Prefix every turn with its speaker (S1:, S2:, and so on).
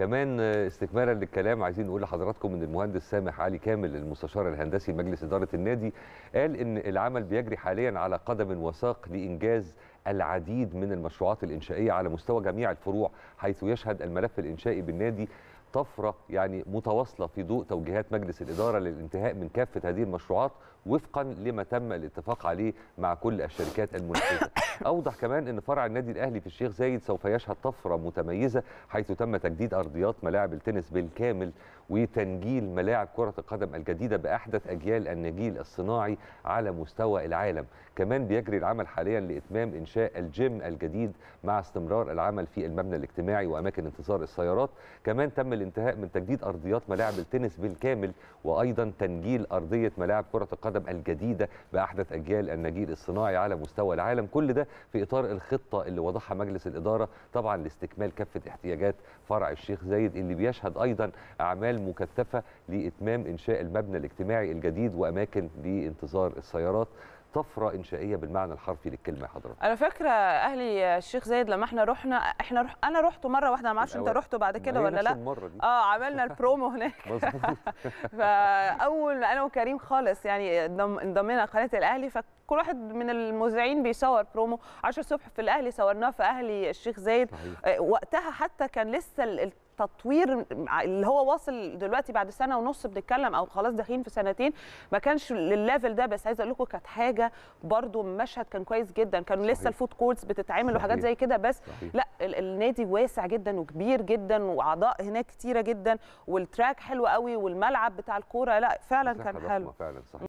S1: كمان استكمالا للكلام عايزين نقول لحضراتكم ان المهندس سامح علي كامل المستشار الهندسي لمجلس اداره النادي قال ان العمل بيجري حاليا على قدم وساق لانجاز العديد من المشروعات الانشائيه على مستوى جميع الفروع حيث يشهد الملف الانشائي بالنادي طفرة يعني متواصلة في ضوء توجيهات مجلس الإدارة للانتهاء من كافة هذه المشروعات وفقا لما تم الاتفاق عليه مع كل الشركات المنافسه اوضح كمان ان فرع النادي الاهلي في الشيخ زايد سوف يشهد طفره متميزه حيث تم تجديد ارضيات ملاعب التنس بالكامل وتنجيل ملاعب كرة القدم الجديدة بأحدث أجيال النجيل الصناعي على مستوى العالم كمان بيجري العمل حاليا لإتمام إنشاء الجيم الجديد مع استمرار العمل في المبنى الاجتماعي وأماكن انتظار السيارات كمان تم الانتهاء من تجديد أرضيات ملاعب التنس بالكامل وأيضا تنجيل أرضية ملاعب كرة القدم الجديدة بأحدث أجيال النجيل الصناعي على مستوى العالم كل ده في إطار الخطة اللي وضعها مجلس الإدارة طبعا لاستكمال كافة احتياجات فرع الشيخ زايد اللي بيشهد أيضا أعمال مكثفة لإتمام إنشاء المبنى الاجتماعي الجديد وأماكن لانتظار السيارات طفره انشائيه بالمعنى الحرفي للكلمه حضرتك
S2: انا فاكره اهلي الشيخ زايد لما احنا رحنا احنا رح انا رحت مره واحده ما اعرفش انت رحت بعد كده أيوة، ولا لا المرة دي. اه عملنا البرومو هناك فاول انا وكريم خالص يعني انضمينا قناه الاهلي فكل واحد من المذيعين بيصور برومو 10 الصبح في الاهلي صورناه في اهلي الشيخ زايد آه، وقتها حتى كان لسه تطوير اللي هو واصل دلوقتي بعد سنه ونص بنتكلم او خلاص داخلين في سنتين ما كانش للليفل ده بس عايزه اقول لكم كانت حاجه برده مشهد كان كويس جدا كانوا لسه الفود كورتس بتتعمل وحاجات زي كده بس صحيح. لا النادي واسع جدا وكبير جدا واعضاء هناك كتيره جدا والتراك حلو قوي والملعب بتاع الكوره لا فعلا كان حلو فعلا صحيح.